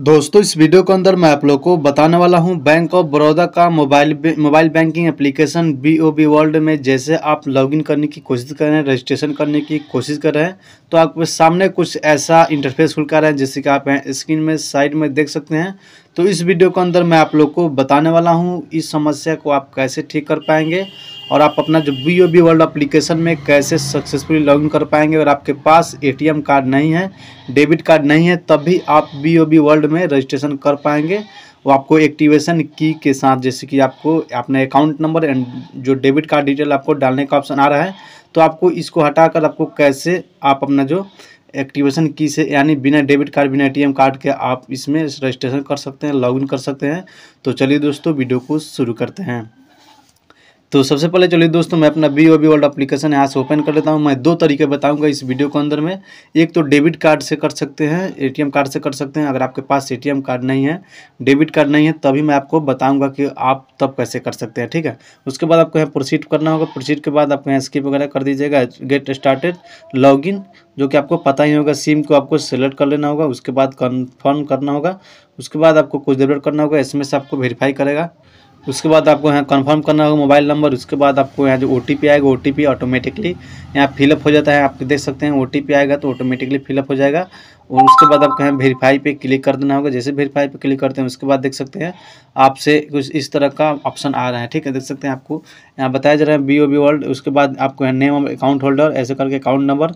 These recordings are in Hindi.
दोस्तों इस वीडियो के अंदर मैं आप लोग को बताने वाला हूं बैंक ऑफ बड़ौदा का mobile mobile banking application B O B world में जैसे आप लॉगिन करने की कोशिश कर रहे हैं रजिस्ट्रेशन करने की कोशिश कर रहे हैं तो आपके सामने कुछ ऐसा इंटरफेस खुल कर है जैसे कि आप स्क्रीन में साइड में देख सकते हैं तो इस वीडियो के अंदर मैं आप लोग को बताने वाला हूँ इस समस्या को आप कैसे ठीक कर पाएंगे और आप अपना जो B O B world application में कैसे सक्सेसफुली लॉगिन कर पाएंगे अगर आपके पास एटीएम कार्ड नहीं है डेबिट कार्ड नहीं है तब भी आप बी ओ बी वर्ल्ड में रजिस्ट्रेशन कर पाएंगे वो आपको एक्टिवेशन की के साथ जैसे कि आपको अपने अकाउंट नंबर एंड जो डेबिट कार्ड डिटेल आपको डालने का ऑप्शन आ रहा है तो आपको इसको हटाकर आपको कैसे आप अपना जो एक्टिवेशन की से यानी बिना डेबिट कार्ड बिना एटीएम कार्ड के आप इसमें रजिस्ट्रेशन कर सकते हैं लॉगिन कर सकते हैं तो चलिए दोस्तों वीडियो को शुरू करते हैं तो सबसे पहले चलिए दोस्तों मैं अपना B O B world application यहाँ से ओपन कर लेता हूँ मैं दो तरीके बताऊँगा इस वीडियो के अंदर में एक तो डेबिट कार्ड से कर सकते हैं एटीएम कार्ड से कर सकते हैं अगर आपके पास एटीएम कार्ड नहीं है डेबिट कार्ड नहीं है तभी मैं आपको बताऊँगा कि आप तब कैसे कर सकते हैं ठीक है उसके बाद आपको यहाँ प्रोसीड करना होगा प्रोसीड के बाद आपको यहाँ स्किप वगैरह कर दीजिएगा गेट स्टार्टेड लॉग जो कि आपको पता ही होगा सिम को आपको सेलेक्ट कर लेना होगा उसके बाद कन्फर्म करना होगा उसके बाद आपको कुछ डेवलप करना होगा इसमें से आपको वेरीफाई करेगा उसके बाद आपको यहाँ कन्फर्म करना होगा मोबाइल नंबर उसके बाद आपको यहाँ जो ओ आएगा ओ टी ऑटोमेटिकली यहाँ फिलअप हो जाता है आप देख सकते हैं ओ आएगा तो ऑटोमेटिकली फिलअप हो जाएगा और उसके बाद आपको यहाँ वेरीफाई पे क्लिक कर देना होगा जैसे वेरीफाई पे क्लिक करते हैं उसके बाद देख सकते हैं आपसे कुछ इस तरह का ऑप्शन आ रहा है ठीक है देख सकते हैं आपको यहाँ बताया जा रहा है बी ओ बी वर्ल्ड उसके बाद आपको यहाँ नेम अकाउंट होल्डर ऐसे करके अकाउंट नंबर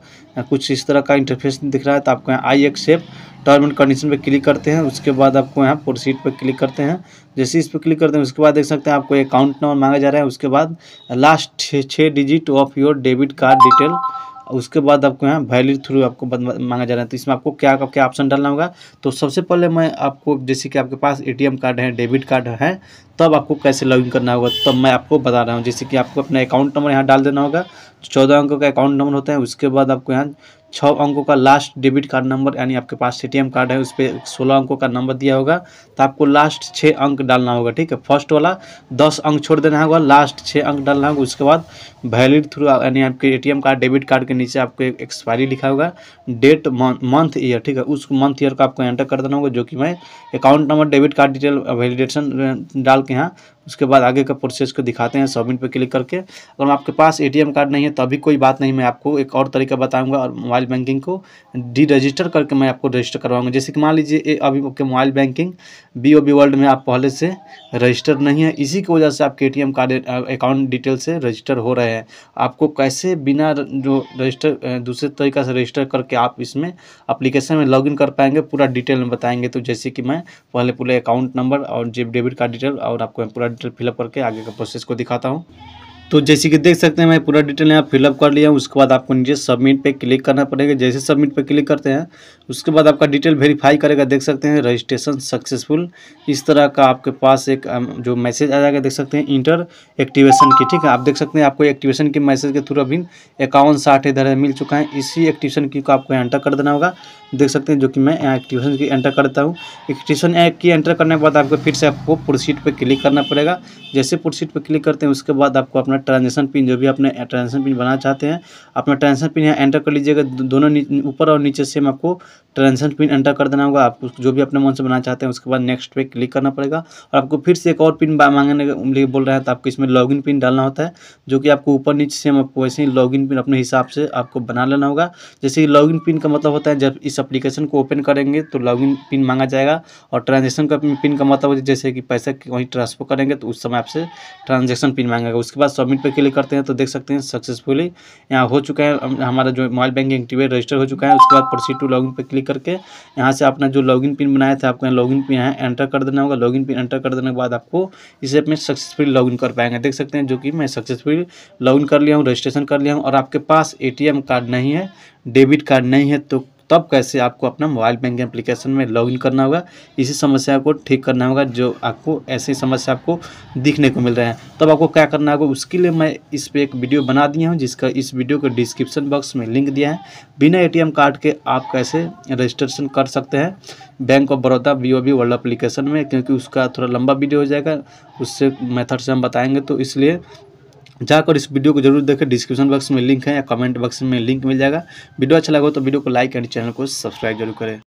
कुछ इस तरह का इंटरफेस दिख रहा है तो आपको यहाँ I accept term and condition पर क्लिक करते हैं उसके बाद आपको यहाँ प्रोसीड पर क्लिक करते हैं जैसे इस पर क्लिक करते हैं उसके बाद देख सकते हैं आपको अकाउंट नंबर मांगा जा रहा है उसके बाद लास्ट छः digit of your debit card detail उसके बाद आपको यहाँ वैल्यू थ्रू आपको मांगा जा रहा है तो इसमें आपको क्या क्या ऑप्शन डालना होगा तो सबसे पहले मैं आपको जैसे कि आपके पास एटीएम कार्ड है डेबिट कार्ड है तब आपको कैसे लॉगिन करना होगा तब मैं आपको बता रहा हूँ जैसे कि आपको अपना अकाउंट नंबर यहाँ डाल देना होगा तो चौदह अंकों का अकाउंट नंबर होता है उसके बाद आपको यहाँ छः अंकों का लास्ट डेबिट कार्ड नंबर यानी आपके पास ए कार्ड है उस पर सोलह अंकों का नंबर दिया होगा तो आपको लास्ट छः अंक डालना होगा ठीक है फर्स्ट वाला दस अंक छोड़ देना होगा लास्ट छः अंक डालना होगा उसके बाद वैलिड थ्रू यानी आपके एटीएम कार्ड डेबिट कार्ड के नीचे आपको एक्सपायरी लिखा होगा डेट मंथ ईयर ठीक है उस मंथ ईयर को आपको एंटर कर देना होगा जो कि मैं account number debit card detail validation डाल के यहाँ उसके बाद आगे का प्रोसेस को दिखाते हैं सबमिट पर क्लिक करके अगर आपके पास ए कार्ड नहीं है तभी कोई बात नहीं मैं आपको एक और तरीका बताऊँगा और मोबाइल मोबाइल बैंकिंग को डी रजिस्टर करके मैं आपको रजिस्टर करवाऊंगा जैसे कि मान लीजिए अभी आपके mobile banking B O B world में आप पहले से रजिस्टर नहीं है इसी की वजह से आपके A T M card account detail से रजिस्टर हो रहे हैं आपको कैसे बिना जो रजिस्टर दूसरे तरीका से रजिस्टर करके आप इसमें अप्लीकेशन में लॉगिन कर पाएंगे पूरा डिटेल में बताएंगे तो जैसे कि मैं पहले पूरे अकाउंट नंबर और जेब डेबिट कार्ड डिटेल और आपको पूरा डिटेल फिलअप करके आगे का प्रोसेस को दिखाता हूँ तो जैसे कि देख सकते हैं मैं पूरा डिटेल यहाँ फिलअप कर लिया हूँ उसके बाद आपको नीचे सबमिट पे क्लिक करना पड़ेगा जैसे सबमिट पे क्लिक करते हैं उसके बाद आपका डिटेल वेरीफाई करेगा देख सकते हैं रजिस्ट्रेशन सक्सेसफुल इस तरह का आपके पास एक जो मैसेज आ जाएगा देख सकते हैं इंटर एक्टिवेशन की ठीक है आप देख सकते हैं आपको एक्टिवेशन के मैसेज के थ्रू अभी इक्यावन साठ इधर मिल चुका है इसी एक्टिवेशन की को आपको एंटर कर देना होगा देख सकते हैं जो कि मैं यहाँ एक्टिवेशन की एंटर करता हूँ एक्टिवेशन की एंटर करने के बाद आपको फिर से आपको प्रोसीट पर क्लिक करना पड़ेगा जैसे प्रोसीट पर क्लिक करते हैं उसके बाद आपको अपना ट्रांजेक्शन पिन जो भी आपने ट्रांजेक्शन पिन बनाना चाहते हैं अपना ट्रांजेक्शन पिन यहाँ एंटर कर लीजिएगा दोनों ऊपर और नीचे सेम आपको ट्रांजेक्शन पिन एंटर कर देना होगा आप जो भी अपने मन से बनाना चाहते हैं उसके बाद नेक्स्ट पे क्लिक करना पड़ेगा और आपको फिर से एक और पिन मांगने के लिए बोल रहे हैं तो आपको इसमें इन पिन डालना होता है जो कि आपको ऊपर नीचे सेम आपको वैसे ही इन पिन अपने हिसाब से आपको बना लेना होगा जैसे कि इन पिन का मतलब होता है जब इस इस अप्लीकेशन को ओपन करेंगे तो लॉगिन पिन मांगा जाएगा और ट्रांजेक्शन का पिन का मतलब जैसे कि पैसा वहीं ट्रांसफर करेंगे तो उस समय आपसे ट्रांजेक्शन पिन मांगेगा उसके बाद सबमिट पर क्लिक करते हैं तो देख सकते हैं सक्सेसफुली यहाँ हो चुका है हमारा जो मोबाइल बैंकिंग एक्टिवेट रजिस्टर हो चुका है उसके बाद प्रोसीड टू लॉगिन पर क्लिक करके यहाँ से अपना जो लॉगिन पिन बनाया था आपको यहाँ लॉगिन पिन यहाँ एंटर कर देना होगा लॉगिन पिन एंटर कर देने के बाद आपको इस ऐप में सक्सेसफुली लॉगिन कर पाएंगे देख सकते हैं जो कि मैं सक्सेसफुली लॉगिन कर लिया हूँ रजिस्ट्रेशन कर लिया हूँ और आपके पास एटीएम कार्ड नहीं है डेबिट कार्ड नहीं है तो तब कैसे आपको अपना मोबाइल बैंकिंग एप्लीकेशन में लॉगिन करना होगा इसी समस्या को ठीक करना होगा जो आपको ऐसी समस्या आपको दिखने को मिल रहा है तब आपको क्या करना होगा उसके लिए मैं इस पर एक वीडियो बना दिया हूँ जिसका इस वीडियो को डिस्क्रिप्शन बॉक्स में लिंक दिया है बिना ए कार्ड के आप कैसे रजिस्ट्रेशन कर सकते हैं bank of Baroda B O B world application में क्योंकि उसका थोड़ा लंबा वीडियो हो जाएगा उससे मेथड से हम बताएंगे तो इसलिए जाकर इस वीडियो को जरूर देखें डिस्क्रिप्शन बॉक्स में लिंक है या कमेंट बॉक्स में लिंक मिल जाएगा वीडियो अच्छा लगा तो वीडियो को लाइक एंड चैनल को सब्सक्राइब जरूर करें